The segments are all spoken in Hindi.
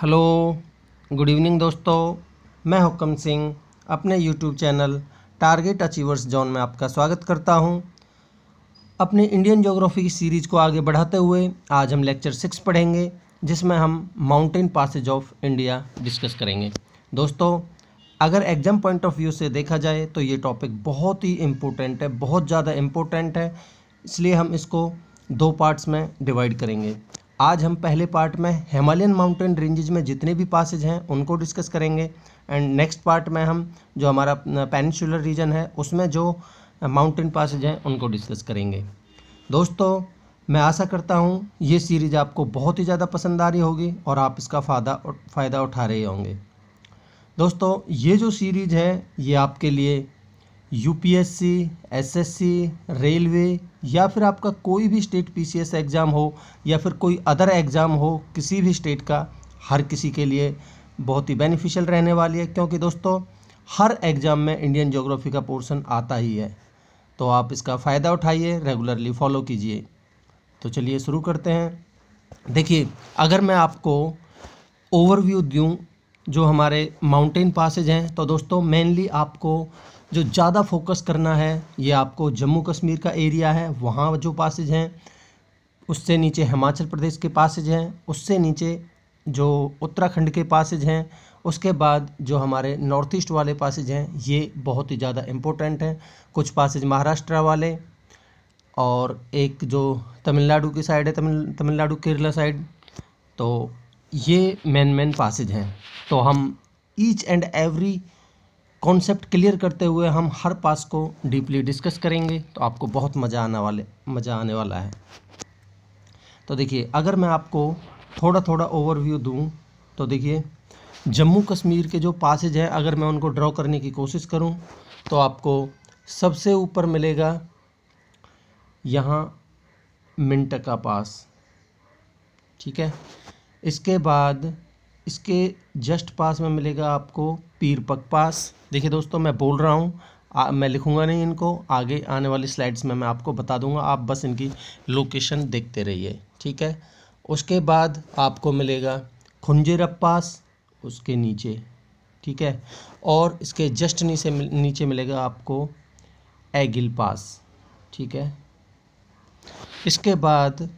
हेलो गुड इवनिंग दोस्तों मैं हुक्म सिंह अपने YouTube channel target achievers zone में आपका स्वागत करता हूं अपने इंडियन जोग्राफी की सीरीज़ को आगे बढ़ाते हुए आज हम लेक्चर सिक्स पढ़ेंगे जिसमें हम mountain passes of India discuss करेंगे दोस्तों अगर एग्ज़ाम पॉइंट ऑफ व्यू से देखा जाए तो ये टॉपिक बहुत ही इम्पोर्टेंट है बहुत ज़्यादा इम्पोर्टेंट है इसलिए हम इसको दो पार्ट्स में डिवाइड करेंगे आज हम पहले पार्ट में हिमालयन माउंटेन रेंजेज में जितने भी पासेज हैं उनको डिस्कस करेंगे एंड नेक्स्ट पार्ट में हम जो हमारा पेनिशुलर रीजन है उसमें जो माउंटेन पासेज हैं उनको डिस्कस करेंगे दोस्तों मैं आशा करता हूँ ये सीरीज़ आपको बहुत ही ज़्यादा पसंद आ रही होगी और आप इसका फ़ायदा फ़ायदा उठा रहे होंगे दोस्तों ये जो सीरीज़ है ये आपके लिए यूपीएससी एसएससी रेलवे या फिर आपका कोई भी स्टेट पीसीएस एग्ज़ाम हो या फिर कोई अदर एग्ज़ाम हो किसी भी स्टेट का हर किसी के लिए बहुत ही बेनिफिशियल रहने वाली है क्योंकि दोस्तों हर एग्ज़ाम में इंडियन जोग्राफी का पोर्शन आता ही है तो आप इसका फ़ायदा उठाइए रेगुलरली फॉलो कीजिए तो चलिए शुरू करते हैं देखिए अगर मैं आपको ओवरव्यू दूँ जो हमारे माउंटेन पासेज हैं तो दोस्तों मेनली आपको जो ज़्यादा फोकस करना है ये आपको जम्मू कश्मीर का एरिया है वहाँ जो पासेज हैं उससे नीचे हिमाचल प्रदेश के पासेज हैं उससे नीचे जो उत्तराखंड के पासेज हैं उसके बाद जो हमारे नॉर्थ ईस्ट वाले पासेज हैं ये बहुत ही ज़्यादा इम्पोर्टेंट हैं कुछ पासेज महाराष्ट्र वाले और एक जो तमिलनाडु की साइड है तमिल तमिलनाडु केरला साइड तो ये मेन मेन पासेज हैं तो हम each and every concept clear करते हुए हम हर पास को डीपली डिस्कस करेंगे तो आपको बहुत मज़ा आने वाले मज़ा आने वाला है तो देखिए अगर मैं आपको थोड़ा थोड़ा ओवरव्यू दूँ तो देखिए जम्मू कश्मीर के जो पासेज हैं अगर मैं उनको ड्रॉ करने की कोशिश करूँ तो आपको सबसे ऊपर मिलेगा यहाँ मिंट का पास ठीक है इसके बाद इसके जस्ट पास में मिलेगा आपको पीर बकपास देखिए दोस्तों मैं बोल रहा हूँ मैं लिखूँगा नहीं इनको आगे आने वाली स्लाइड्स में मैं आपको बता दूंगा आप बस इनकी लोकेशन देखते रहिए ठीक है उसके बाद आपको मिलेगा पास उसके नीचे ठीक है और इसके जस्ट नीचे नीचे मिलेगा आपको एगिल पास ठीक है इसके बाद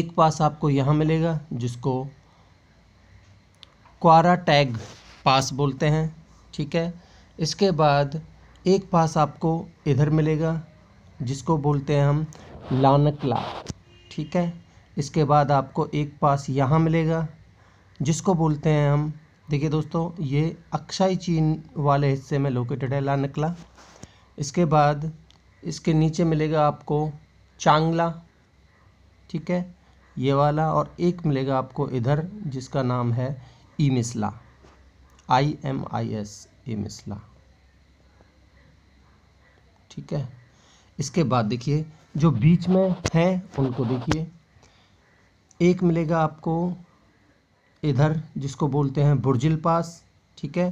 एक पास आपको यहाँ मिलेगा जिसको क्वारा टैग पास बोलते हैं ठीक है इसके बाद एक पास आपको इधर मिलेगा जिसको बोलते हैं हम लानकला ठीक है इसके बाद आपको एक पास यहाँ मिलेगा जिसको बोलते हैं हम देखिए दोस्तों ये अक्षय चीन वाले हिस्से में लोकेटेड है लानकला इसके बाद इसके नीचे मिलेगा आपको चांगला ठीक है ये वाला और एक मिलेगा आपको इधर जिसका नाम है ई मिसला I am I S E मिसला ठीक है इसके बाद देखिए जो बीच में है उनको देखिए एक मिलेगा आपको इधर जिसको बोलते हैं बुर्जिल पास ठीक है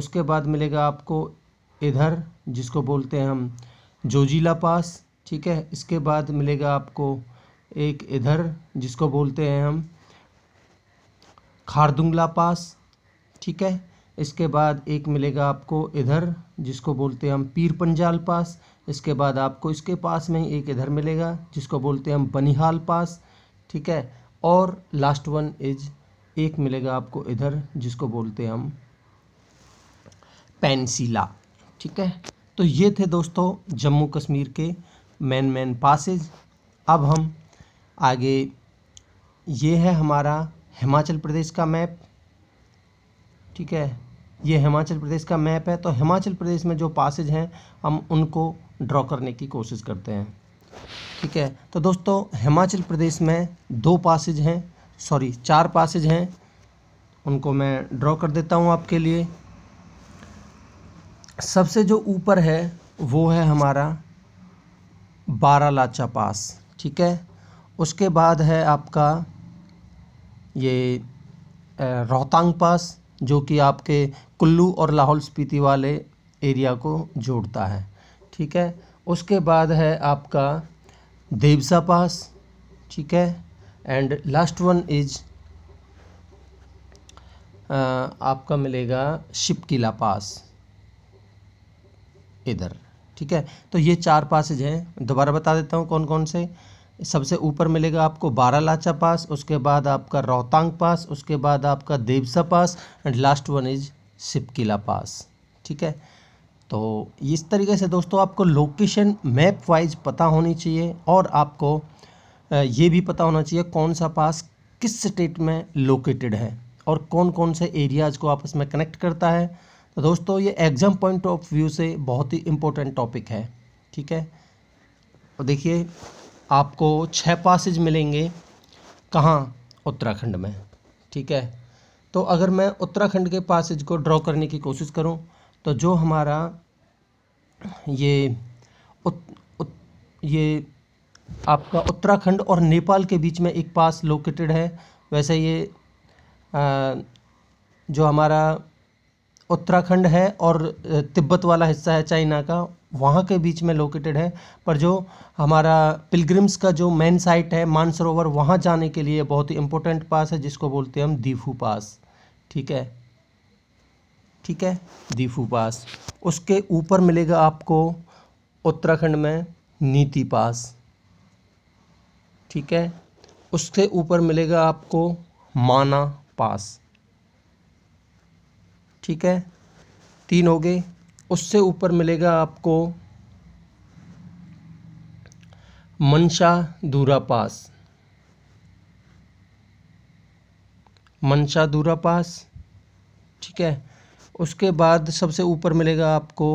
उसके बाद मिलेगा आपको इधर जिसको बोलते हैं हम जोजिला पास ठीक है इसके बाद मिलेगा आपको एक इधर जिसको बोलते हैं हम खारदुंगला पास ठीक है इसके बाद एक मिलेगा आपको इधर जिसको बोलते हैं हम पीर पंजाल पास इसके बाद आपको इसके पास में ही एक इधर मिलेगा जिसको बोलते हैं हम बनिहाल पास ठीक है और लास्ट वन इज एक मिलेगा आपको इधर जिसको बोलते हैं हम पेंसिला ठीक है तो ये थे दोस्तों जम्मू कश्मीर के मैन मैन पासेज अब हम आगे ये है हमारा हिमाचल प्रदेश का मैप ठीक है ये हिमाचल प्रदेश का मैप है तो हिमाचल प्रदेश में जो पासेज हैं हम उनको ड्रॉ करने की कोशिश करते हैं ठीक है तो दोस्तों हिमाचल प्रदेश में दो पासेज हैं सॉरी चार पासेज हैं उनको मैं ड्रॉ कर देता हूँ आपके लिए सबसे जो ऊपर है वो है हमारा बारालाचा पास ठीक है उसके बाद है आपका ये रोहतांग पास जो कि आपके कुल्लू और लाहौल स्पीति वाले एरिया को जोड़ता है ठीक है उसके बाद है आपका देवसा पास ठीक है एंड लास्ट वन इज आपका मिलेगा शिपकिला पास इधर ठीक है तो ये चार पासेज हैं दोबारा बता देता हूँ कौन कौन से सबसे ऊपर मिलेगा आपको बारालाचा पास उसके बाद आपका रोहतांग पास उसके बाद आपका Debsa pass and last one is Shipkila pass ठीक है तो इस तरीके से दोस्तों आपको लोकेशन मैप वाइज पता होनी चाहिए और आपको ये भी पता होना चाहिए कौन सा पास किस स्टेट में लोकेटेड है और कौन कौन से एरियाज को आपस में कनेक्ट करता है तो दोस्तों ये एग्ज़ाम पॉइंट ऑफ व्यू से बहुत ही इम्पोर्टेंट टॉपिक है ठीक है और देखिए आपको छः पासेज मिलेंगे कहाँ उत्तराखंड में ठीक है तो अगर मैं उत्तराखंड के पासेज को ड्रॉ करने की कोशिश करूँ तो जो हमारा ये उत, उत, ये आपका उत्तराखंड और नेपाल के बीच में एक पास लोकेटेड है वैसे ये आ, जो हमारा उत्तराखंड है और तिब्बत वाला हिस्सा है चाइना का वहाँ के बीच में लोकेटेड है पर जो हमारा पिलग्रिम्स का जो मेन साइट है मानसरोवर वहाँ जाने के लिए बहुत ही इम्पोर्टेंट पास है जिसको बोलते हैं हम दीफू पास ठीक है ठीक है दीफू पास उसके ऊपर मिलेगा आपको उत्तराखंड में नीति पास ठीक है उसके ऊपर मिलेगा आपको माना पास ठीक है तीन हो गए उससे ऊपर मिलेगा आपको मनशा दूरा पास मनशा दूरा पास ठीक है उसके बाद सबसे ऊपर मिलेगा आपको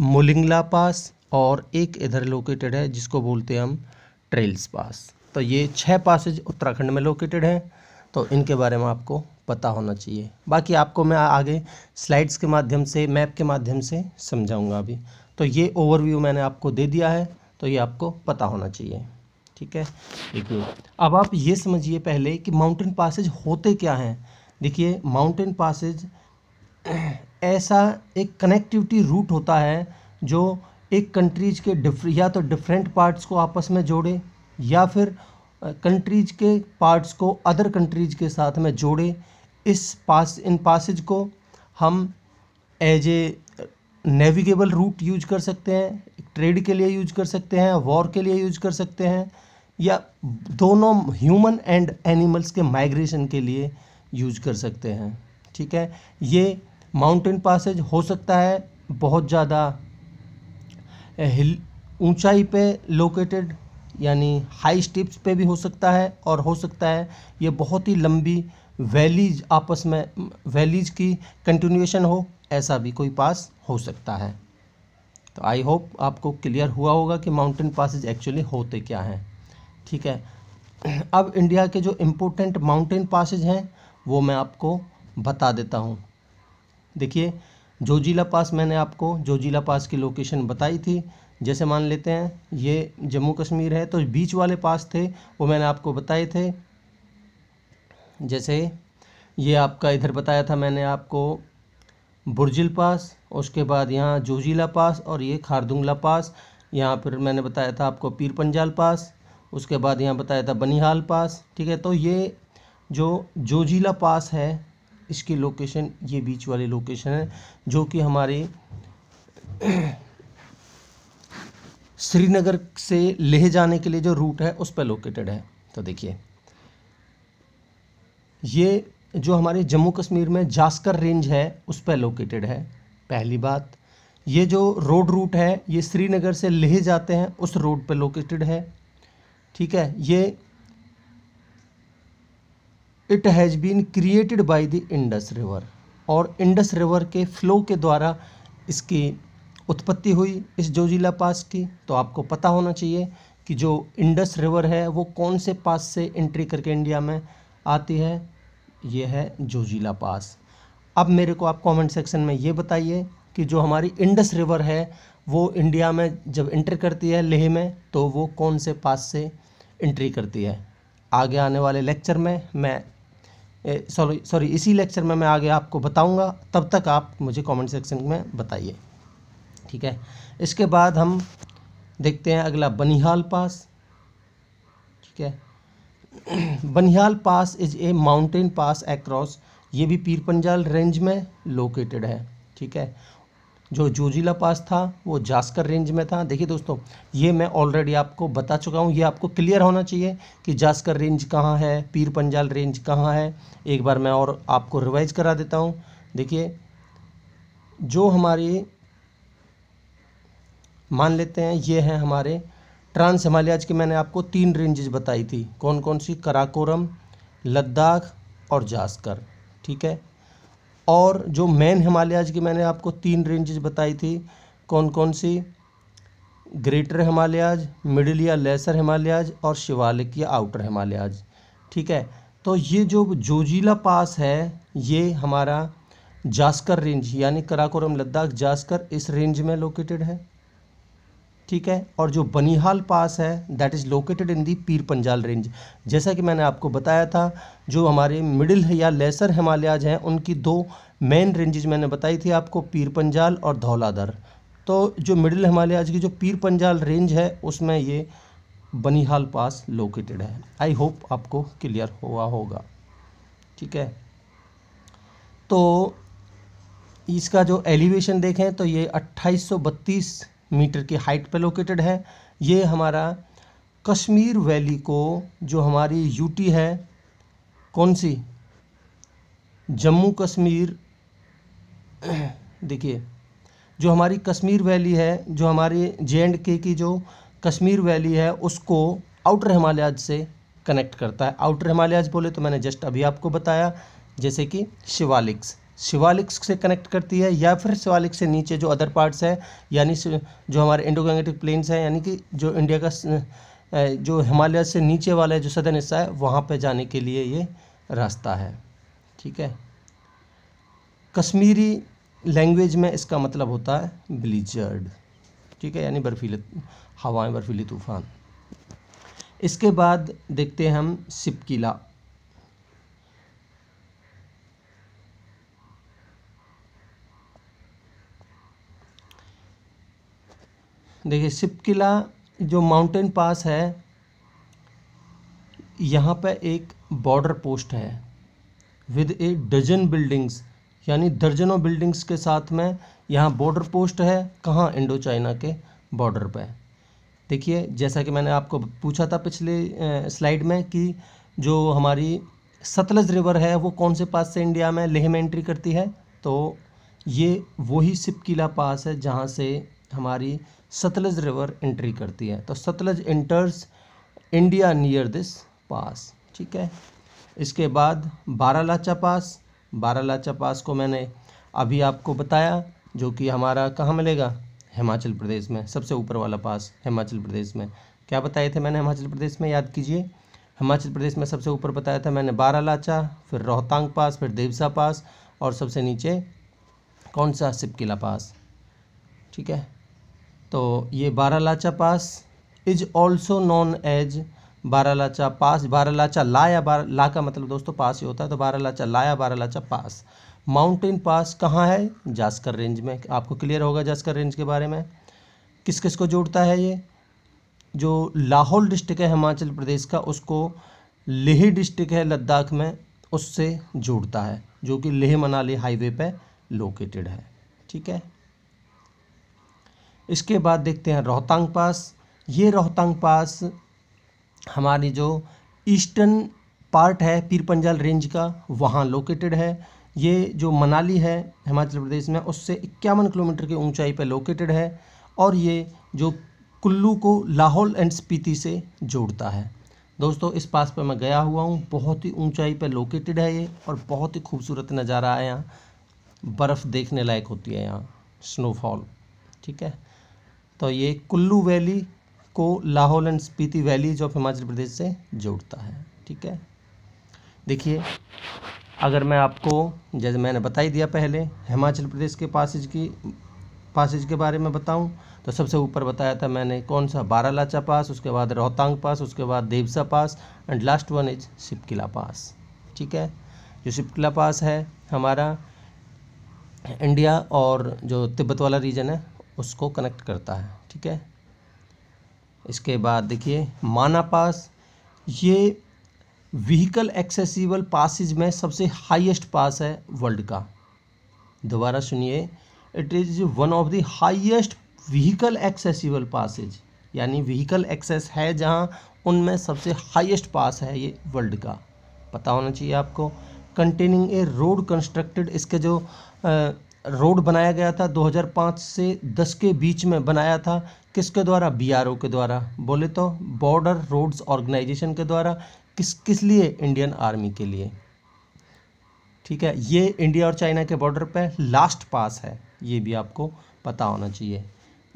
मुलिंगला पास और एक इधर लोकेटेड है जिसको बोलते हैं हम ट्रेल्स पास तो ये छह पासेज उत्तराखंड में लोकेटेड हैं तो इनके बारे में आपको पता होना चाहिए बाकी आपको मैं आगे स्लाइड्स के माध्यम से मैप के माध्यम से समझाऊंगा अभी तो ये ओवरव्यू मैंने आपको दे दिया है तो ये आपको पता होना चाहिए ठीक है एक अब आप ये समझिए पहले कि माउंटेन पासेज होते क्या हैं देखिए माउंटेन पासेज ऐसा एक कनेक्टिविटी रूट होता है जो एक कंट्रीज के डिफ या तो डिफरेंट पार्ट्स को आपस में जोड़े या फिर कंट्रीज के पार्ट्स को अदर कंट्रीज के साथ में जोड़े इस पास इन पासेज को हम as a navigable route use कर सकते हैं ट्रेड के लिए यूज कर सकते हैं वॉर के लिए यूज कर सकते हैं या दोनों ह्यूमन एंड एनिमल्स के माइग्रेशन के लिए यूज कर सकते हैं ठीक है ये माउंटेन पासेज हो सकता है बहुत ज़्यादा हिल ऊंचाई पे लोकेटेड यानी हाई स्टिप्स पे भी हो सकता है और हो सकता है ये बहुत ही लंबी वैलीज आपस में वैलीज की कंटिन्यूएशन हो ऐसा भी कोई पास हो सकता है तो आई होप आपको क्लियर हुआ होगा कि माउंटेन पासेज एक्चुअली होते क्या हैं ठीक है अब इंडिया के जो इम्पोर्टेंट माउंटेन पासेज हैं वो मैं आपको बता देता हूँ देखिए जोजीला पास मैंने आपको जोजीला पास की लोकेशन बताई थी जैसे मान लेते हैं ये जम्मू कश्मीर है तो बीच वाले पास थे वो मैंने आपको बताए थे जैसे ये आपका इधर बताया था मैंने आपको बुरजिल पास उसके बाद यहाँ जोजिला पास और ये खारदुंगला पास यहाँ पर मैंने बताया था आपको पीर पंजाल पास उसके बाद यहाँ बताया था बनिहाल पास ठीक है तो ये जो जोजिला पास है इसकी लोकेशन ये बीच वाली लोकेशन है जो कि हमारे श्रीनगर से लेह जाने के लिए जो रूट है उस पर लोकेटेड है तो देखिए ये जो हमारे जम्मू कश्मीर में जास्कर रेंज है उस पर लोकेटेड है पहली बात ये जो रोड रूट है ये श्रीनगर से लेह जाते हैं उस रोड पर लोकेटेड है ठीक है ये it has been created by the Indus river और इंडस रिवर के फ्लो के द्वारा इसकी उत्पत्ति हुई इस जोजिला पास की तो आपको पता होना चाहिए कि जो इंडस रिवर है वो कौन से पास से एंट्री करके इंडिया में आती है ये है जोजीला पास अब मेरे को आप कमेंट सेक्शन में ये बताइए कि जो हमारी इंडस रिवर है वो इंडिया में जब इंटर करती है लेह में तो वो कौन से पास से एंट्री करती है आगे आने वाले लेक्चर में मैं सॉरी सॉरी इसी लेक्चर में मैं आगे आपको बताऊंगा तब तक आप मुझे कमेंट सेक्शन में बताइए ठीक है इसके बाद हम देखते हैं अगला बनिहाल पास ठीक है Banihal pass is a mountain pass across ये भी पीर पंजाल रेंज में लोकेटेड है ठीक है जो जोजिला पास था वो जास्कर रेंज में था देखिए दोस्तों ये मैं ऑलरेडी आपको बता चुका हूँ ये आपको क्लियर होना चाहिए कि जास्कर रेंज कहाँ है पीर पंजाल रेंज कहाँ है एक बार मैं और आपको रिवाइज करा देता हूँ देखिए जो हमारी मान लेते हैं ये हैं हमारे ट्रांस हिमालयाज की मैंने आपको तीन रेंजेस बताई थी कौन कौन सी कराकोरम लद्दाख और जास्कर ठीक है और जो मेन हिमालयाज की मैंने आपको तीन रेंजेस बताई थी कौन कौन सी ग्रेटर हिमालयाज मिडिल या लेसर हिमालयाज और शिवालिक या आउटर हिमालयाज ठीक है तो ये जो जोजीला पास है ये हमारा जास्कर रेंज यानी कराकोरम लद्दाख जास्कर इस रेंज में लोकेटेड है ठीक है और जो बनिहाल पास है that is located in the Pir Panjal range जैसा कि मैंने आपको बताया था जो हमारे मिडिल या लेसर हिमालयाज हैं उनकी दो मेन रेंजेज मैंने बताई थी आपको पीर पंजाल और धौलाधर तो जो मिडिल हिमालयाज की जो पीर पंजाल रेंज है उसमें ये बनिहाल पास लोकेटेड है आई होप आपको क्लियर हुआ होगा ठीक है तो इसका जो एलिवेशन देखें तो ये अट्ठाईस मीटर की हाइट पर लोकेटेड है ये हमारा कश्मीर वैली को जो हमारी यूटी है कौन सी जम्मू कश्मीर देखिए जो हमारी कश्मीर वैली है जो हमारी जे एंड के की जो कश्मीर वैली है उसको आउटर हिमालयाज से कनेक्ट करता है आउटर हिमालयाज बोले तो मैंने जस्ट अभी आपको बताया जैसे कि शिवालिक्स शिवालिक से कनेक्ट करती है या फिर शिवालिक से नीचे जो अदर पार्ट्स है यानी जो हमारे इंडो प्लेन्स हैं यानी कि जो इंडिया का जो हिमालय से नीचे वाला जो सदन हिस्सा है वहाँ पर जाने के लिए ये रास्ता है ठीक है कश्मीरी लैंग्वेज में इसका मतलब होता है ब्लीचर्ड ठीक है यानी बर्फीले हवाएं बर्फीले तूफ़ान इसके बाद देखते हैं हम सिपकीला देखिए सिपकिला जो माउंटेन पास है यहाँ पर एक बॉर्डर पोस्ट है विद ए डजन बिल्डिंग्स यानी दर्जनों बिल्डिंग्स के साथ में यहाँ बॉर्डर पोस्ट है कहाँ इंडो चाइना के बॉर्डर पे देखिए जैसा कि मैंने आपको पूछा था पिछले स्लाइड में कि जो हमारी सतलज रिवर है वो कौन से पास से इंडिया में लेह में एंट्री करती है तो ये वही सिपकिला पास है जहाँ से हमारी सतलज रिवर एंट्री करती है तो Sutlej enters India near this pass ठीक है इसके बाद बारालाचा पास बारालाचा पास को मैंने अभी आपको बताया जो कि हमारा कहाँ मिलेगा हिमाचल प्रदेश में सबसे ऊपर वाला पास हिमाचल प्रदेश में क्या बताए थे मैंने हिमाचल प्रदेश में याद कीजिए हिमाचल प्रदेश में सबसे ऊपर बताया था मैंने बारालाचा फिर रोहतांग पास फिर देवसा पास और सबसे नीचे कौन सा सिपकिला पास ठीक है तो ये Baralacha pass is also known as Baralacha pass Baralacha La या बार ला का मतलब दोस्तों पास ही होता है तो बारालाचा ला या बारालाचा पास माउंटेन पास कहाँ है जास्कर रेंज में आपको क्लियर होगा जास्कर रेंज के बारे में किस किस को जोड़ता है ये जो लाहौल डिस्ट्रिक्ट है हिमाचल प्रदेश का उसको लेह डिस्ट्रिक्ट है लद्दाख में उससे जोड़ता है जो कि लेह मनाली हाईवे पर लोकेटेड है ठीक है इसके बाद देखते हैं रोहतांग पास ये रोहतांग पास हमारी जो ईस्टर्न पार्ट है पीर पंजाल रेंज का वहाँ लोकेटेड है ये जो मनाली है हिमाचल प्रदेश में उससे इक्यावन किलोमीटर की ऊंचाई पर लोकेटेड है और ये जो कुल्लू को लाहौल एंड स्पीति से जोड़ता है दोस्तों इस पास पर मैं गया हुआ हूँ बहुत ही ऊंचाई पर लोकेटेड है ये और बहुत ही खूबसूरत नज़ारा है यहाँ बर्फ़ देखने लायक होती है यहाँ स्नोफॉल ठीक है तो ये कुल्लू वैली को लाहौल एंड स्पीति जो ऑफ हिमाचल प्रदेश से जोड़ता है ठीक है देखिए अगर मैं आपको जैसे मैंने बता ही दिया पहले हिमाचल प्रदेश के पासेज की पासेज के बारे में बताऊं तो सबसे ऊपर बताया था मैंने कौन सा बारालाचा पास उसके बाद रोहतांग पास उसके बाद Debsa pass and last one is Shipkila pass ठीक है जो शिपकिला पास है हमारा इंडिया और जो तिब्बत वाला रीजन है उसको कनेक्ट करता है ठीक है इसके बाद देखिए माना पास ये व्हीकल एक्सेसिबल पासिज में सबसे हाईएस्ट पास है वर्ल्ड का दोबारा सुनिए it is one of the highest vehicle accessible passes यानी व्हीकल एक्सेस है जहाँ उनमें सबसे हाईएस्ट पास है ये वर्ल्ड का पता होना चाहिए आपको कंटेनिंग ए रोड कंस्ट्रक्टेड इसके जो रोड बनाया गया था 2005 से 10 के बीच में बनाया था किसके द्वारा बीआरओ के द्वारा बोले तो बॉर्डर रोड्स ऑर्गेनाइजेशन के द्वारा किस किस लिए इंडियन आर्मी के लिए ठीक है ये इंडिया और चाइना के बॉर्डर पे लास्ट पास है ये भी आपको पता होना चाहिए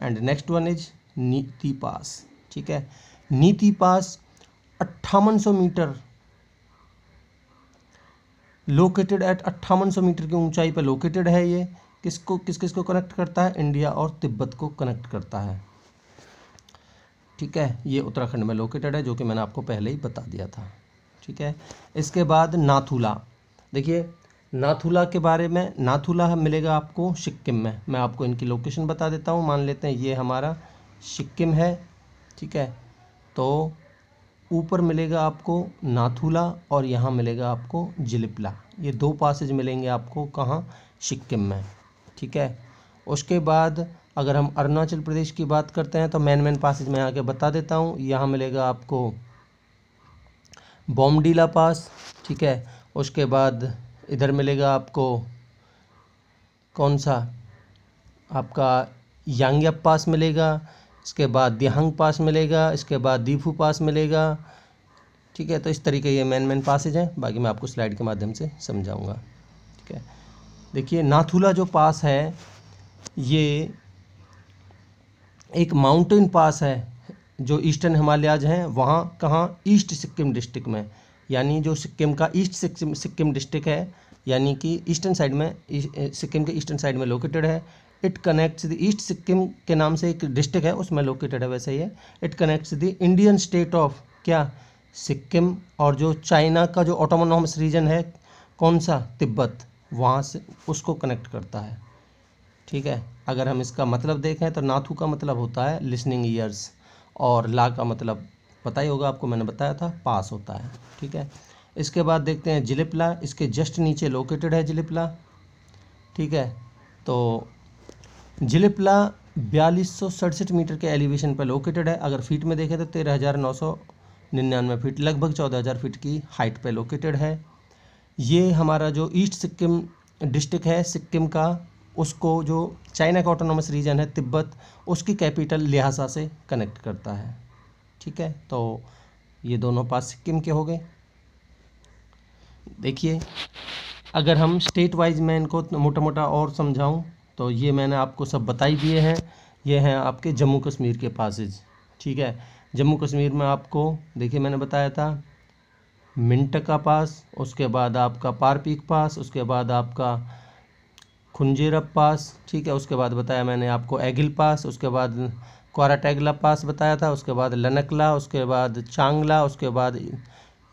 एंड नेक्स्ट वन इज नीति पास ठीक है नीति पास अट्ठावन मीटर लोकेटेड एट अट्ठावन मीटर की ऊंचाई पर लोकेटेड है ये किसको किस किस को कनेक्ट करता है इंडिया और तिब्बत को कनेक्ट करता है ठीक है ये उत्तराखंड में लोकेटेड है जो कि मैंने आपको पहले ही बता दिया था ठीक है इसके बाद नाथुला देखिए नाथुला के बारे में नाथुला मिलेगा आपको सिक्किम में मैं आपको इनकी लोकेशन बता देता हूँ मान लेते हैं ये हमारा सिक्किम है ठीक है तो ऊपर मिलेगा आपको नाथुला और यहाँ मिलेगा आपको जिलिपला ये दो पासेज मिलेंगे आपको कहाँ सिक्किम में ठीक है उसके बाद अगर हम अरुणाचल प्रदेश की बात करते हैं तो मैन मैन पासेज मैं आके बता देता हूँ यहाँ मिलेगा आपको बॉमडीला पास ठीक है उसके बाद इधर मिलेगा आपको कौन सा आपका यांगयप पास मिलेगा इसके बाद दिहंग पास मिलेगा इसके बाद दीफू पास मिलेगा ठीक है तो इस तरीके ये मेन मेन पासेज हैं बाकी मैं आपको स्लाइड के माध्यम से समझाऊंगा ठीक है देखिए नाथुला जो पास है ये एक माउंटेन पास है जो ईस्टर्न हिमालयाज हैं वहाँ कहाँ ईस्ट सिक्किम डिस्ट्रिक्ट में यानी जो सिक्किम का ईस्ट सिक्किम सिक्किम डिस्ट्रिक्ट है यानी कि ईस्टर्न साइड में सिक्किम के ईस्टर्न साइड में लोकेटेड है it connects the east Sikkim के नाम से एक डिस्ट्रिक्ट है उसमें लोकेटेड है वैसे ही है it connects the Indian state of क्या सिक्किम और जो चाइना का जो ऑटोमोनोमस रीजन है कौन सा तिब्बत वहाँ से उसको कनेक्ट करता है ठीक है अगर हम इसका मतलब देखें तो नाथू का मतलब होता है लिसनिंग ईयर्स और ला का मतलब पता ही होगा आपको मैंने बताया था पास होता है ठीक है इसके बाद देखते हैं जिलिपला इसके जस्ट नीचे लोकेटेड है जिलिपला ठीक है तो जिलेपला बयालीस सौ सड़सठ मीटर के एलिवेशन पर लोकेटेड है अगर फीट में देखें तो तेरह हज़ार नौ सौ निन्यानवे फीट लगभग चौदह हज़ार फीट की हाइट पर लोकेटेड है ये हमारा जो ईस्ट सिक्किम डिस्ट्रिक्ट है सिक्किम का उसको जो चाइना का ऑटोनोमस रीजन है तिब्बत उसकी कैपिटल लिहाजा से कनेक्ट करता है ठीक है तो ये दोनों पास सिक्किम के हो गए देखिए अगर हम स्टेट वाइज मैं इनको मोटा मोटा और समझाऊँ तो ये मैंने आपको सब बताई दिए हैं ये हैं आपके जम्मू कश्मीर के पासज़ ठीक है जम्मू कश्मीर में आपको देखिए मैंने बताया था मिंट का पास उसके बाद आपका पारपीक पास उसके बाद आपका खुंजेरप पास ठीक है उसके बाद बताया मैंने आपको एगिल पास उसके बाद क्वाराटेगला पास बताया था उसके बाद लनकला उसके बाद चांगला उसके बाद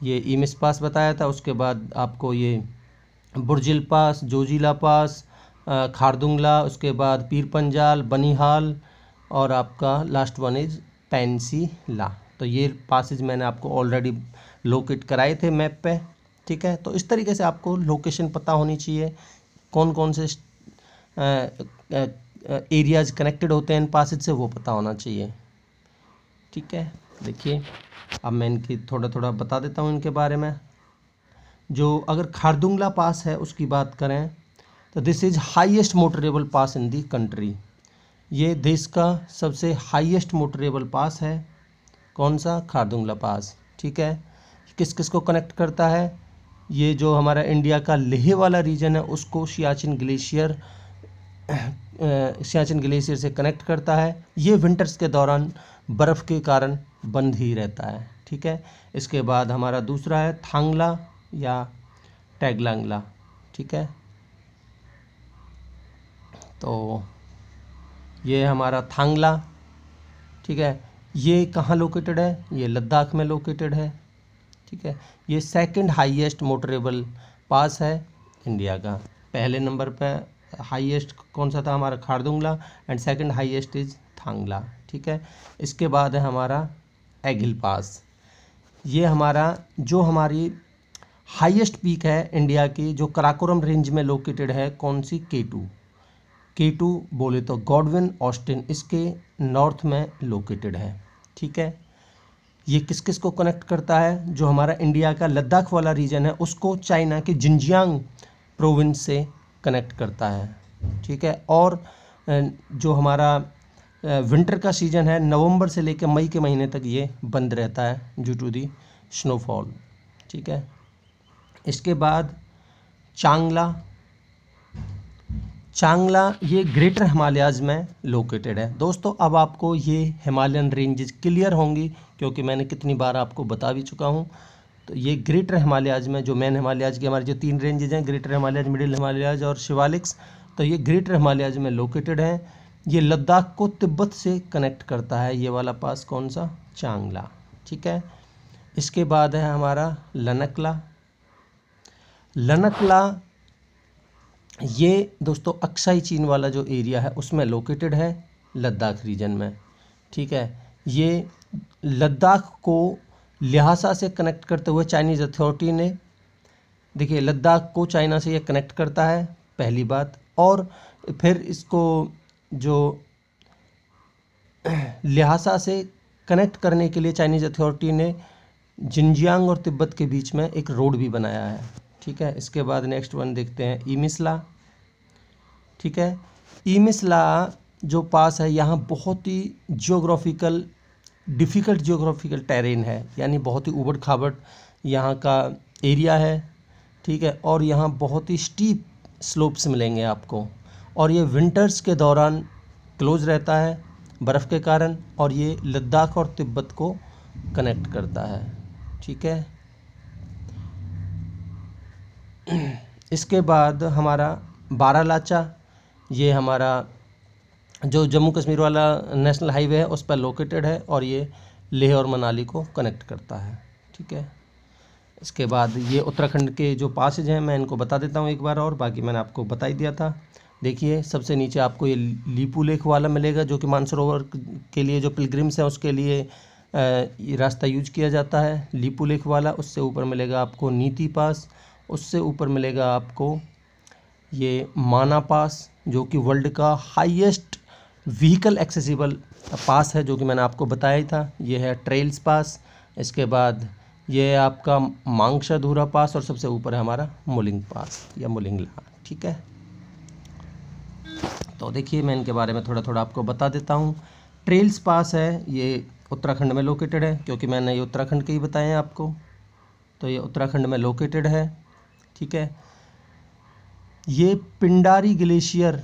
ये ईमिस पास बताया था उसके बाद आपको ये बुरजिल पास जोजिला पास खारदुंगला उसके बाद पीर पंजाल बनीहाल और आपका लास्ट वन इज़ ला तो ये पासिस मैंने आपको ऑलरेडी लोकेट कराए थे मैप पे ठीक है तो इस तरीके से आपको लोकेशन पता होनी चाहिए कौन कौन से एरियाज कनेक्टेड होते हैं इन पासिस से वो पता होना चाहिए ठीक है देखिए अब मैं इनकी थोड़ा थोड़ा बता देता हूँ इनके बारे में जो अगर खारदुंगला पास है उसकी बात करें तो this is highest motorable pass in the country ये देश का सबसे हाईएस्ट मोटरेबल पास है कौन सा खारदुंगला पास ठीक है किस किस को कनेक्ट करता है ये जो हमारा इंडिया का लेह वाला रीजन है उसको सियाचिन ग्लेशियर सियाचिन ग्लेशियर से कनेक्ट करता है ये विंटर्स के दौरान बर्फ़ के कारण बंद ही रहता है ठीक है इसके बाद हमारा दूसरा है थांगला या टैगलांगला ठीक है तो ये हमारा थांगला ठीक है ये कहाँ लोकेटेड है ये लद्दाख में लोकेटेड है ठीक है ये सेकंड हाईएस्ट मोटरेबल पास है इंडिया का पहले नंबर पे हाईएस्ट कौन सा था हमारा Khardungla and second highest is Thangla ठीक है इसके बाद है हमारा एगिल पास ये हमारा जो हमारी हाईएस्ट पीक है इंडिया की जो कराकोरम रेंज में लोकेटेड है कौन सी के टू के टू बोले तो गॉडविन ऑस्टिन इसके नॉर्थ में लोकेटेड है ठीक है ये किस किस को कनेक्ट करता है जो हमारा इंडिया का लद्दाख वाला रीजन है उसको चाइना के जिंजियांग प्रोविंस से कनेक्ट करता है ठीक है और जो हमारा विंटर का सीज़न है नवंबर से लेकर मई के महीने तक ये बंद रहता है ड्यू टू दी स्नोफॉल ठीक है इसके बाद चांगला चांगला ये ग्रेटर हिमालयाज़ में लोकेटेड है दोस्तों अब आपको ये हिमालयन रेंजेज क्लियर होंगी क्योंकि मैंने कितनी बार आपको बता भी चुका हूँ तो ये ग्रेटर हिमालयाज़ में जो मेन हिमालयाज़ की हमारे जो तीन रेंजेज हैं ग्रेटर हिमालयाज मिडिल हिमालयाज और शिवालिक्स तो ये ग्रेटर हिमालयाज में लोकेटेड हैं ये लद्दाख को तिब्बत से कनेक्ट करता है ये वाला पास कौन सा चांगला ठीक है इसके बाद है हमारा लनकला लनकला ये दोस्तों अक्साई चीन वाला जो एरिया है उसमें लोकेटेड है लद्दाख रीजन में ठीक है ये लद्दाख को लिहासा से कनेक्ट करते हुए चाइनीज़ अथॉरिटी ने देखिए लद्दाख को चाइना से ये कनेक्ट करता है पहली बात और फिर इसको जो लिहासा से कनेक्ट करने के लिए चाइनीज़ अथॉरिटी ने जिनजियांग और तिब्बत के बीच में एक रोड भी बनाया है ठीक है इसके बाद नेक्स्ट वन देखते हैं ईमिसला ठीक है ईमिसला जो पास है यहाँ बहुत ही जियोग्राफिकल डिफ़िकल्ट जियोग्राफिकल टेरेन है यानी बहुत ही उबड़ खाबड़ यहाँ का एरिया है ठीक है और यहाँ बहुत ही स्टीप स्लोप्स मिलेंगे आपको और ये विंटर्स के दौरान क्लोज रहता है बर्फ़ के कारण और ये लद्दाख और तिब्बत को कनेक्ट करता है ठीक है इसके बाद हमारा बारा लाचा ये हमारा जो जम्मू कश्मीर वाला नेशनल हाईवे है उस पर लोकेटेड है और ये लेह और मनाली को कनेक्ट करता है ठीक है इसके बाद ये उत्तराखंड के जो पासज हैं मैं इनको बता देता हूँ एक बार और बाकी मैंने आपको बता ही दिया था देखिए सबसे नीचे आपको ये लीपू लेक वाला मिलेगा जो कि मानसरोवर के लिए जो पिलग्रिम्स हैं उसके लिए रास्ता यूज किया जाता है लीपू लेक वाला उससे ऊपर मिलेगा आपको नीति पास उससे ऊपर मिलेगा आपको ये माना पास जो कि वर्ल्ड का हाईएस्ट व्हीकल एक्सेसिबल पास है जो कि मैंने आपको बताया था ये है ट्रेल्स पास इसके बाद ये है आपका मांगशाधूरा पास और सबसे ऊपर है हमारा मुलिंग पास या मुलिंगला ठीक है तो देखिए मैं इनके बारे में थोड़ा थोड़ा आपको बता देता हूँ ट्रेल्स पास है ये उत्तराखंड में लोकेटेड है क्योंकि मैंने ये उत्तराखंड के ही बताए हैं आपको तो ये उत्तराखंड में लोकेटेड है ठीक है ये पिंडारी ग्लेशियर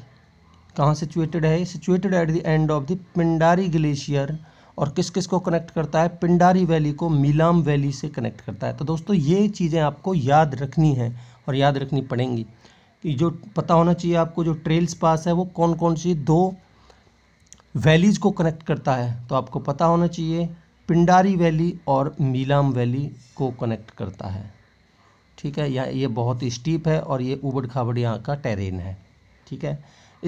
कहाँ सिचुएटेड है situated at the end of the Pindari glacier और किस किस को कनेक्ट करता है पिंडारी वैली को मीलाम वैली से कनेक्ट करता है तो दोस्तों ये चीज़ें आपको याद रखनी है और याद रखनी पड़ेंगी कि जो पता होना चाहिए आपको जो ट्रेल्स पास है वो कौन कौन सी दो वैलीज़ को कनेक्ट करता है तो आपको पता होना चाहिए पिंडारी वैली और मीलाम वैली को कनेक्ट करता है ठीक है या ये बहुत स्टीप है और ये उबड़ खाबड़ यहाँ का टेरेन है ठीक है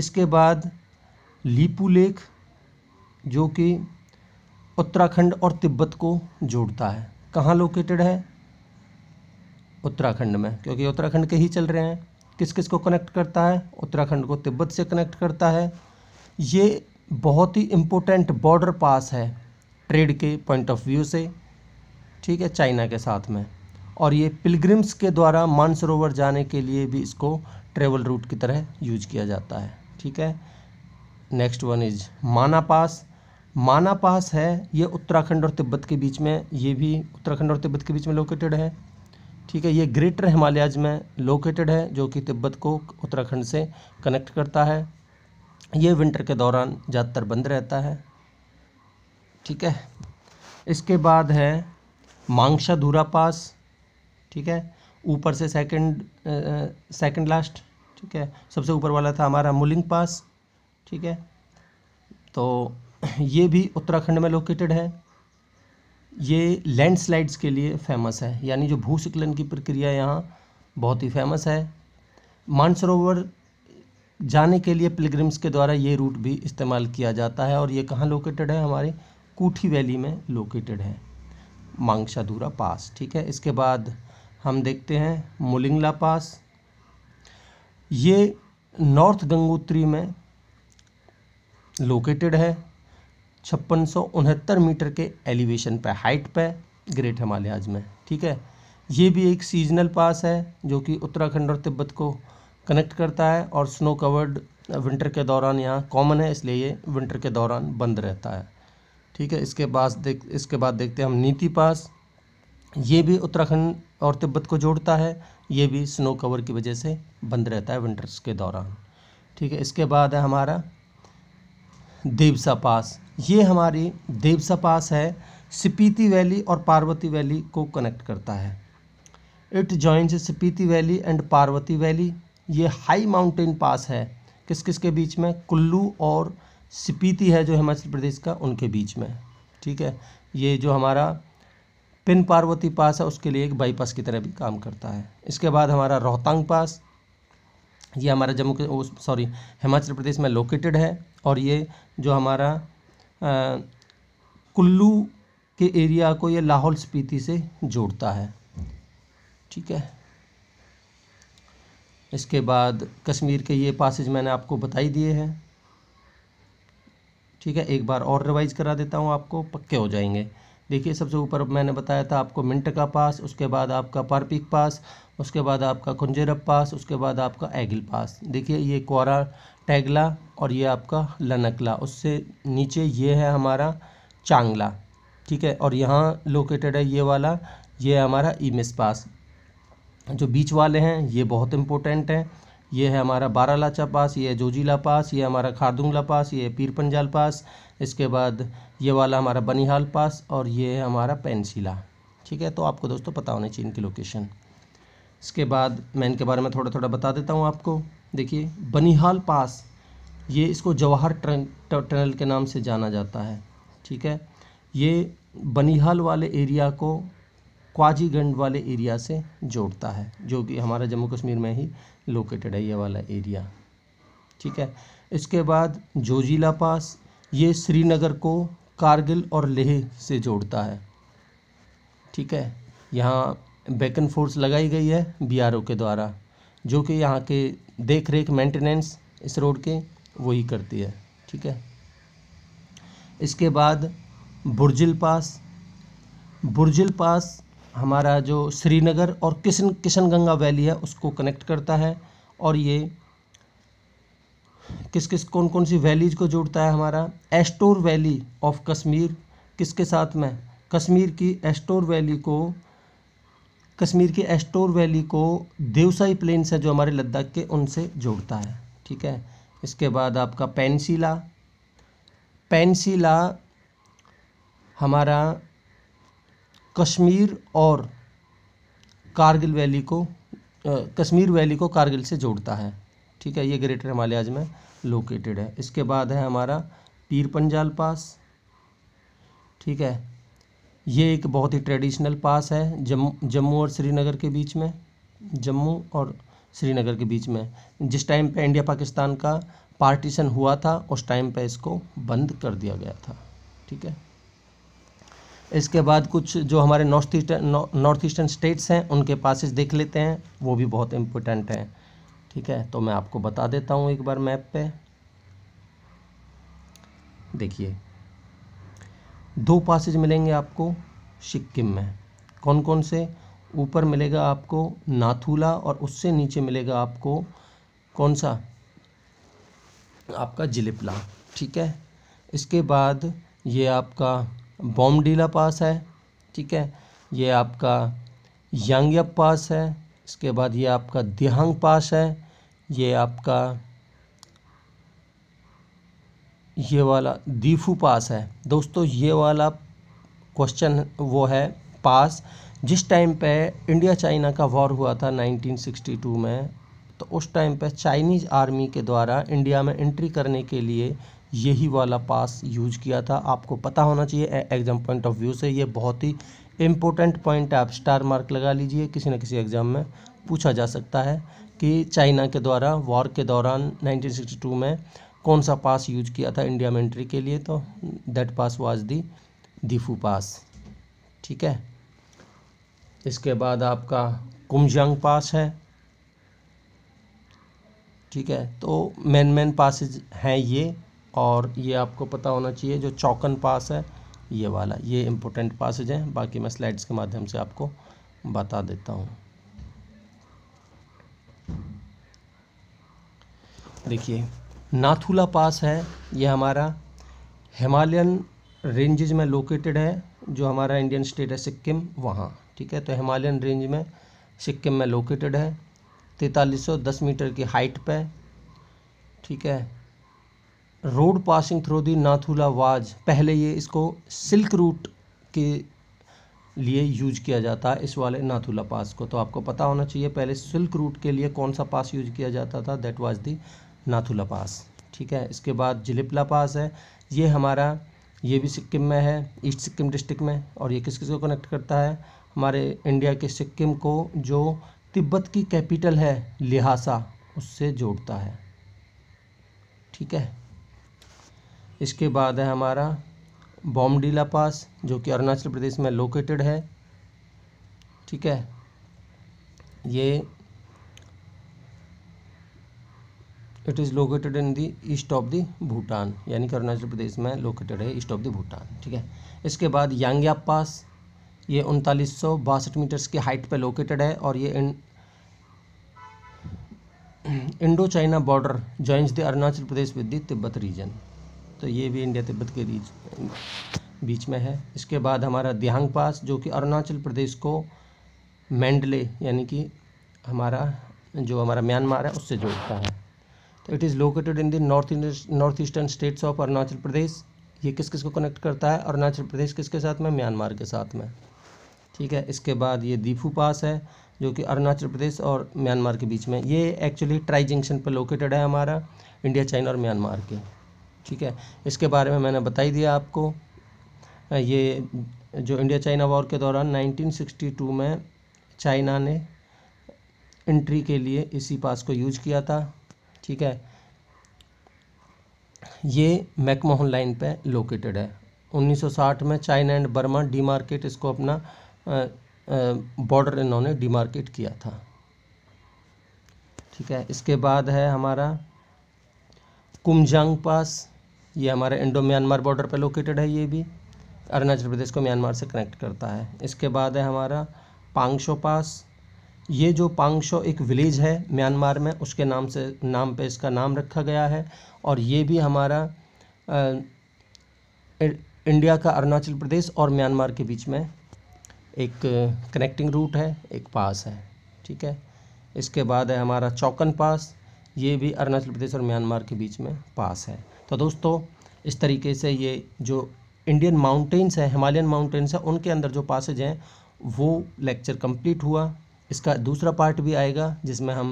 इसके बाद लीपू लेक जो कि उत्तराखंड और तिब्बत को जोड़ता है कहाँ लोकेटेड है उत्तराखंड में क्योंकि उत्तराखंड के ही चल रहे हैं किस किस को कनेक्ट करता है उत्तराखंड को तिब्बत से कनेक्ट करता है ये बहुत ही इम्पोर्टेंट बॉर्डर पास है ट्रेड के पॉइंट ऑफ व्यू से ठीक है चाइना के साथ में और ये पिलग्रिम्स के द्वारा मानसरोवर जाने के लिए भी इसको ट्रेवल रूट की तरह यूज किया जाता है ठीक है नेक्स्ट वन इज माना पास माना पास है ये उत्तराखंड और तिब्बत के बीच में ये भी उत्तराखंड और तिब्बत के बीच में लोकेटेड है ठीक है ये ग्रेटर हिमालयाज में लोकेटेड है जो कि तिब्बत को उत्तराखंड से कनेक्ट करता है ये विंटर के दौरान ज़्यादातर बंद रहता है ठीक है इसके बाद है मांगशा धूरा पास ठीक है ऊपर से सेकंड सेकंड लास्ट ठीक है सबसे ऊपर वाला था हमारा मुलिंग पास ठीक है तो ये भी उत्तराखंड में लोकेटेड है ये लैंडस्लाइड्स के लिए फेमस है यानी जो भूस्खलन की प्रक्रिया यहाँ बहुत ही फेमस है मानसरोवर जाने के लिए पिलग्रिम्स के द्वारा ये रूट भी इस्तेमाल किया जाता है और ये कहाँ लोकेटेड है हमारे कूठी वैली में लोकेटेड है मांगशाधूरा पास ठीक है इसके बाद हम देखते हैं मुलिंगला पास ये नॉर्थ गंगोत्री में लोकेटेड है छप्पन मीटर के एलिवेशन पर हाइट पर ग्रेट हिमालयाज में ठीक है ये भी एक सीजनल पास है जो कि उत्तराखंड और तिब्बत को कनेक्ट करता है और स्नो कवर्ड विंटर के दौरान यहाँ कॉमन है इसलिए ये विंटर के दौरान बंद रहता है ठीक है इसके बाद देख इसके बाद देखते हैं हम नीति पास ये भी उत्तराखंड और तिब्बत को जोड़ता है ये भी स्नो कवर की वजह से बंद रहता है विंटर्स के दौरान ठीक है इसके बाद है हमारा देवसा पास ये हमारी देवसा पास है सिपीती वैली और पार्वती वैली को कनेक्ट करता है it joins Spiti valley and Parvati valley ये हाई माउंटेन पास है किस किस के बीच में कुल्लू और सिपीती है जो हिमाचल प्रदेश का उनके बीच में ठीक है ये जो हमारा पिन पार्वती पास है उसके लिए एक बाईपास की तरह भी काम करता है इसके बाद हमारा रोहतांग पास ये हमारा जम्मू के सॉरी हिमाचल प्रदेश में लोकेटेड है और ये जो हमारा आ, कुल्लू के एरिया को ये लाहौल स्पीति से जोड़ता है ठीक है इसके बाद कश्मीर के ये पासेज मैंने आपको बताई दिए हैं ठीक है एक बार और रिवाइज़ करा देता हूँ आपको पक्के हो जाएंगे देखिए सबसे ऊपर मैंने बताया था आपको मिंट का पास उसके बाद आपका पारपीक पास उसके बाद आपका खुंजेरप पास उसके बाद आपका एगिल पास देखिए ये क्वारा टैगला और ये आपका लनकला उससे नीचे ये है हमारा चांगला ठीक है और यहाँ लोकेटेड है ये वाला ये हमारा ईमिस पास जो बीच वाले हैं ये बहुत इम्पोर्टेंट हैं ये है हमारा बारालाचा पास ये जोजीला पास ये हमारा खारदुंगला पास ये पीर पंजाल पास इसके बाद ये वाला हमारा बनिहाल पास और ये है हमारा पेंसिला ठीक है तो आपको दोस्तों पता होना चाहिए इनकी लोकेशन इसके बाद मैं इनके बारे में थोड़ा थोड़ा बता देता हूँ आपको देखिए बनिहाल पास ये इसको जवाहर टनल के नाम से जाना जाता है ठीक है ये बनिहाल वाले एरिया को क्वाजीगंड वाले एरिया से जोड़ता है जो कि हमारा जम्मू कश्मीर में ही लोकेटेड है ये वाला एरिया ठीक है इसके बाद जोजीला पास ये श्रीनगर को कारगिल और लेह से जोड़ता है ठीक है यहाँ बेकन फोर्स लगाई गई है बीआरओ के द्वारा जो कि यहाँ के देख रेख मेंटेनेंस इस रोड के वही करती है ठीक है इसके बाद बुर्जिल पास बुर्जिल पास हमारा जो श्रीनगर और किशन किशन गंगा वैली है उसको कनेक्ट करता है और ये किस किस कौन कौन सी वैलीज को जोड़ता है हमारा एस्टोर वैली ऑफ कश्मीर किसके साथ में कश्मीर की एस्टोर वैली को कश्मीर की एस्टोर वैली को देवसाई प्लेन से जो हमारे लद्दाख के उनसे जोड़ता है ठीक है इसके बाद आपका पेंसिला पेंसिला हमारा कश्मीर और कारगिल वैली को कश्मीर वैली को कारगिल से जोड़ता है ठीक है ये ग्रेटर हिमालयाज में लोकेटेड है इसके बाद है हमारा पीर पंजाल पास ठीक है ये एक बहुत ही ट्रेडिशनल पास है जम्मू जम्मू और श्रीनगर के बीच में जम्मू और श्रीनगर के बीच में जिस टाइम पे इंडिया पाकिस्तान का पार्टीशन हुआ था उस टाइम पे इसको बंद कर दिया गया था ठीक है इसके बाद कुछ जो हमारे north eastern north eastern states हैं उनके पासेज देख लेते हैं वो भी बहुत इम्पोर्टेंट हैं ठीक है तो मैं आपको बता देता हूँ एक बार मैप पे देखिए दो पासेज मिलेंगे आपको सिक्किम में कौन कौन से ऊपर मिलेगा आपको नाथुला और उससे नीचे मिलेगा आपको कौन सा आपका जिलिपला ठीक है इसके बाद ये आपका बॉमडीला पास है ठीक है ये आपका यांगयप पास है इसके बाद ये आपका दिहांग पास है ये आपका ये वाला दीफू पास है दोस्तों ये वाला क्वेश्चन वो है पास जिस टाइम पे इंडिया चाइना का वॉर हुआ था 1962 में तो उस टाइम पे चाइनीज़ आर्मी के द्वारा इंडिया में एंट्री करने के लिए यही वाला पास यूज किया था आपको पता होना चाहिए एग्ज़ाम पॉइंट ऑफ व्यू से ये बहुत ही इम्पोर्टेंट पॉइंट है आप स्टार मार्क लगा लीजिए किसी न किसी एग्ज़ाम में पूछा जा सकता है कि चाइना के द्वारा वॉर के दौरान नाइनटीन में कौन सा पास यूज किया था इंडिया में एंट्री के लिए तो that pass was the Diphu pass ठीक है इसके बाद आपका कुमजंग पास है ठीक है तो मेन मेन पासेज हैं ये और ये आपको पता होना चाहिए जो चौकन पास है ये वाला ये इम्पोर्टेंट पासेज हैं बाकी मैं स्लाइड्स के माध्यम से आपको बता देता हूँ देखिए नाथुला पास है यह हमारा हिमालयन रेंजेज में लोकेटेड है जो हमारा इंडियन स्टेट है सिक्किम वहाँ ठीक है तो हिमालयन रेंज में सिक्किम में लोकेटेड है दस मीटर की हाइट पे ठीक है road passing through the Nathula was पहले ये इसको सिल्क रूट के लिए यूज किया जाता है इस वाले नाथूला पास को तो आपको पता होना चाहिए पहले सिल्क रूट के लिए कौन सा पास यूज किया जाता था that was the Nathula pass ठीक है इसके बाद जिलिपला पास है ये हमारा ये भी सिक्किम में है ईस्ट सिक्किम डिस्ट्रिक्ट में और ये किस किस को कनेक्ट करता है हमारे इंडिया के सिक्किम को जो तिब्बत की कैपिटल है लिहासा उससे जोड़ता है ठीक है इसके बाद है हमारा बॉमडीला पास जो कि अरुणाचल प्रदेश में लोकेटेड है ठीक है ये it is located in the east of the Bhutan यानी कि अरुणाचल प्रदेश में लोकेटेड है ईस्ट ऑफ द भूटान ठीक है इसके बाद यांग्या पास ये उनतालीस सौ बासठ मीटर्स की हाइट पर लोकेटेड है और ये in Indo China border joins the Arunachal Pradesh with the Tibet region तो ये भी इंडिया तिब्बत के बीच बीच में है इसके बाद हमारा दियांग पास जो कि अरुणाचल प्रदेश को मैंडले यानी कि हमारा जो हमारा म्यांमार है उससे जोड़ता है तो it is located in the north north eastern states of Arunachal Pradesh ये किस किस को कनेक्ट करता है अरुणाचल प्रदेश किसके साथ में म्यांमार के साथ में ठीक है इसके बाद ये दीफू पास है जो कि अरुणाचल प्रदेश और म्यांमार के बीच में ये एक्चुअली ट्राई जंक्शन पर लोकेटेड है हमारा इंडिया चाइना और म्यांमार के ठीक है इसके बारे में मैंने बता ही दिया आपको ये जो इंडिया चाइना वॉर के दौरान 1962 में चाइना ने एंट्री के लिए इसी पास को यूज किया था ठीक है ये मैकमोहन लाइन पे लोकेटेड है 1960 में चाइना एंड बर्मा डीमार्केट इसको अपना बॉर्डर इन्होंने डीमार्केट किया था ठीक है इसके बाद है हमारा कुमजांग पास ये हमारे इंडो म्यांमार बॉर्डर पर लोकेटेड है ये भी अरुणाचल प्रदेश को म्यांमार से कनेक्ट करता है इसके बाद है हमारा पांगशो पास ये जो पांगशो एक विलेज है म्यांमार में उसके नाम से नाम पे इसका नाम रखा गया है और ये भी हमारा आ, इंडिया का अरुणाचल प्रदेश और म्यांमार के बीच में एक कनेक्टिंग रूट है एक पास है ठीक है इसके बाद है हमारा चौकन पास ये भी अरुणाचल प्रदेश और म्यांमार के बीच में पास है तो दोस्तों इस तरीके से ये जो इंडियन माउंटेन्स हैं हिमालयन माउंटेन्स हैं उनके अंदर जो पासेज हैं वो लेक्चर कंप्लीट हुआ इसका दूसरा पार्ट भी आएगा जिसमें हम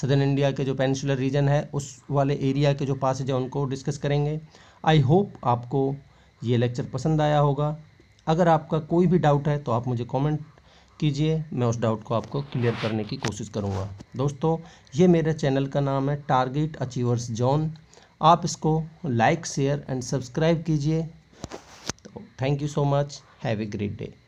सदर्न इंडिया के जो पेनिसुलर रीजन है उस वाले एरिया के जो पासेज हैं उनको डिस्कस करेंगे आई होप आपको ये लेक्चर पसंद आया होगा अगर आपका कोई भी डाउट है तो आप मुझे कमेंट कीजिए मैं उस डाउट को आपको क्लियर करने की कोशिश करूँगा दोस्तों ये मेरे चैनल का नाम है टारगेट अचीवर्स जॉन आप इसको लाइक शेयर एंड सब्सक्राइब कीजिए तो thank you so much have a great day